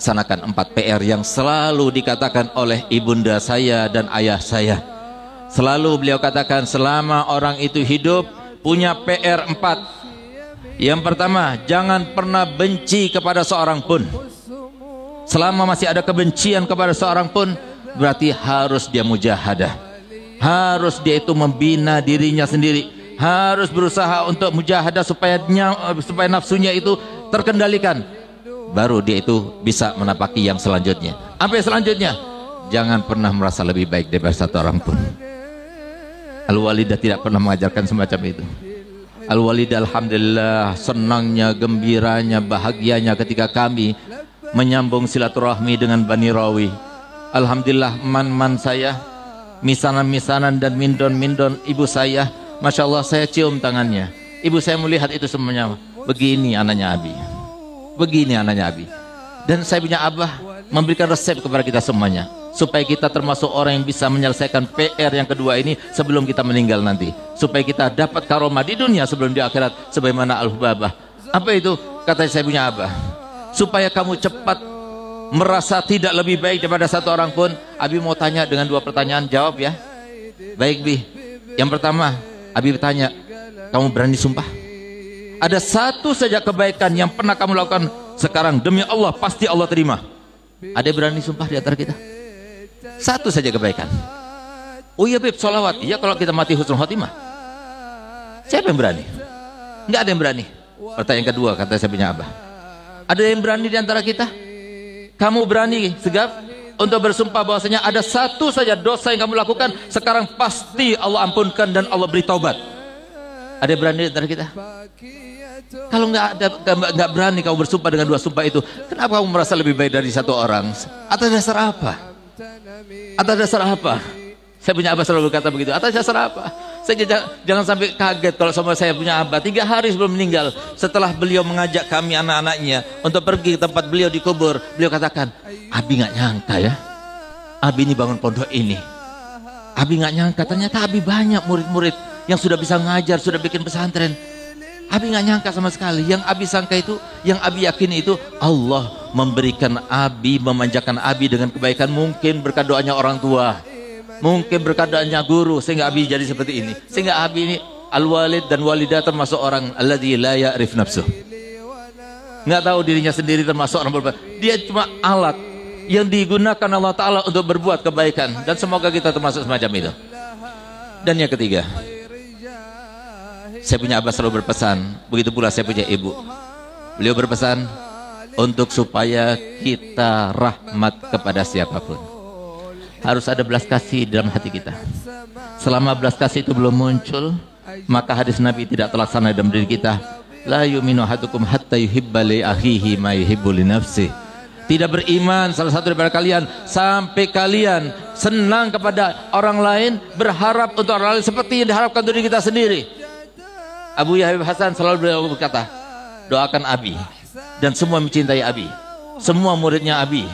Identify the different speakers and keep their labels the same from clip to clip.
Speaker 1: laksanakan 4 PR yang selalu dikatakan oleh ibunda saya dan ayah saya. Selalu beliau katakan selama orang itu hidup punya PR 4. Yang pertama, jangan pernah benci kepada seorang pun. Selama masih ada kebencian kepada seorang pun, berarti harus dia mujahadah. Harus dia itu membina dirinya sendiri. Harus berusaha untuk mujahadah supaya supaya nafsunya itu terkendalikan baru dia itu bisa menapaki yang selanjutnya. Apa yang selanjutnya, jangan pernah merasa lebih baik daripada satu orang pun. Al-Walidah tidak pernah mengajarkan semacam itu. Al-Walidah Alhamdulillah senangnya, gembiranya, bahagianya ketika kami menyambung silaturahmi dengan Bani Rawi. Alhamdulillah man-man saya, misanan-misanan dan mindon-mindon ibu saya, Masya Allah saya cium tangannya. Ibu saya melihat itu semuanya, begini anaknya Abi. Begini anaknya Abi. Dan saya punya Abah memberikan resep kepada kita semuanya. Supaya kita termasuk orang yang bisa menyelesaikan PR yang kedua ini sebelum kita meninggal nanti. Supaya kita dapat karomah di dunia sebelum di akhirat. Sebagaimana Al-Hubabah. Apa itu? Kata saya punya Abah. Supaya kamu cepat merasa tidak lebih baik daripada satu orang pun. Abi mau tanya dengan dua pertanyaan. Jawab ya. Baik Bi. Yang pertama, Abi bertanya, kamu berani sumpah? ada satu saja kebaikan yang pernah kamu lakukan sekarang demi Allah pasti Allah terima ada yang berani sumpah di antara kita satu saja kebaikan oh iya beb sholawat. iya kalau kita mati husnul khotimah siapa yang berani nggak ada yang berani pertanyaan kedua kata saya punya abah ada yang berani di antara kita kamu berani segaf untuk bersumpah bahwasanya ada satu saja dosa yang kamu lakukan sekarang pasti Allah ampunkan dan Allah beri taubat ada yang berani antara kita? Kalau nggak ada nggak berani kamu bersumpah dengan dua sumpah itu, kenapa kamu merasa lebih baik dari satu orang? Atas dasar apa? Atas dasar apa? Saya punya abah selalu berkata begitu. Atas dasar apa? Saya jangan, jangan sampai kaget kalau sama saya punya abah. Tiga hari sebelum meninggal, setelah beliau mengajak kami anak-anaknya untuk pergi ke tempat beliau dikubur, beliau katakan, Abi nggak nyangka ya, Abi ini bangun pondok ini. Abi nggak nyangka, ternyata Abi banyak murid-murid yang sudah bisa ngajar, sudah bikin pesantren. Abi nggak nyangka sama sekali. Yang Abi sangka itu, yang Abi yakin itu Allah memberikan Abi, memanjakan Abi dengan kebaikan mungkin berkat doanya orang tua. Mungkin berkat doanya guru sehingga Abi jadi seperti ini. Sehingga Abi ini al-walid dan walidah termasuk orang Allah la ya'rif nafsuh. Nggak tahu dirinya sendiri termasuk orang berbuat. Dia cuma alat yang digunakan Allah Ta'ala untuk berbuat kebaikan. Dan semoga kita termasuk semacam itu. Dan yang ketiga, saya punya abah selalu berpesan, begitu pula saya punya ibu. Beliau berpesan untuk supaya kita rahmat kepada siapapun. Harus ada belas kasih dalam hati kita. Selama belas kasih itu belum muncul, maka hadis Nabi tidak terlaksana dalam diri kita. La yuminu hatukum hatta yuhibba li ma yuhibbu li tidak beriman salah satu daripada kalian sampai kalian senang kepada orang lain berharap untuk orang lain seperti yang diharapkan diri kita sendiri Abu Yahya Hasan selalu beliau berkata, doakan Abi dan semua mencintai Abi, semua muridnya Abi,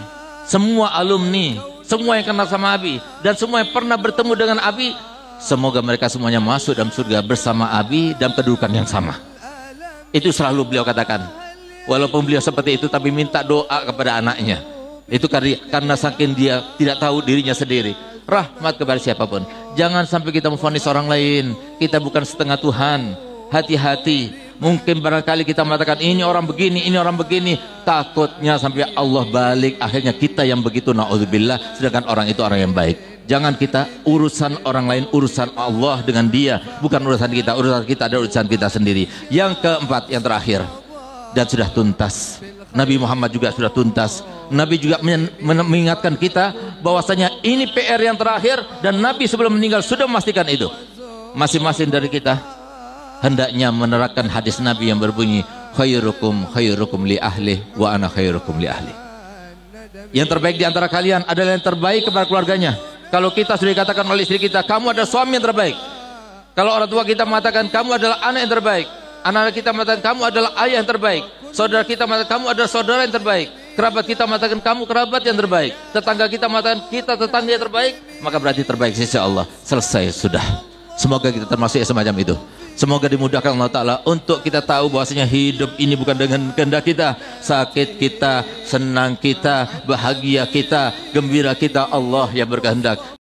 Speaker 1: semua alumni, semua yang kenal sama Abi dan semua yang pernah bertemu dengan Abi, semoga mereka semuanya masuk dalam surga bersama Abi dan kedudukan yang sama. Itu selalu beliau katakan. Walaupun beliau seperti itu tapi minta doa kepada anaknya. Itu karena saking dia tidak tahu dirinya sendiri. Rahmat kepada siapapun. Jangan sampai kita memfonis orang lain. Kita bukan setengah Tuhan hati-hati mungkin barangkali kita mengatakan ini orang begini ini orang begini takutnya sampai Allah balik akhirnya kita yang begitu naudzubillah sedangkan orang itu orang yang baik jangan kita urusan orang lain urusan Allah dengan dia bukan urusan kita urusan kita ada urusan kita sendiri yang keempat yang terakhir dan sudah tuntas Nabi Muhammad juga sudah tuntas Nabi juga mengingatkan kita bahwasanya ini PR yang terakhir dan Nabi sebelum meninggal sudah memastikan itu masing-masing dari kita hendaknya menerapkan hadis Nabi yang berbunyi khairukum khairukum li ahli wa ana khairukum li ahli. Yang terbaik di antara kalian adalah yang terbaik kepada keluarganya. Kalau kita sudah dikatakan oleh istri kita, kamu adalah suami yang terbaik. Kalau orang tua kita mengatakan kamu adalah anak yang terbaik, anak kita mengatakan kamu adalah ayah yang terbaik, saudara kita mengatakan kamu adalah saudara yang terbaik, kerabat kita mengatakan kamu kerabat yang terbaik, tetangga kita mengatakan kita tetangga yang terbaik, maka berarti terbaik sisi Allah. Selesai sudah. Semoga kita termasuk semacam itu. Semoga dimudahkan Allah Ta'ala untuk kita tahu bahwasanya hidup ini bukan dengan kehendak kita. Sakit kita, senang kita, bahagia kita, gembira kita. Allah yang berkehendak.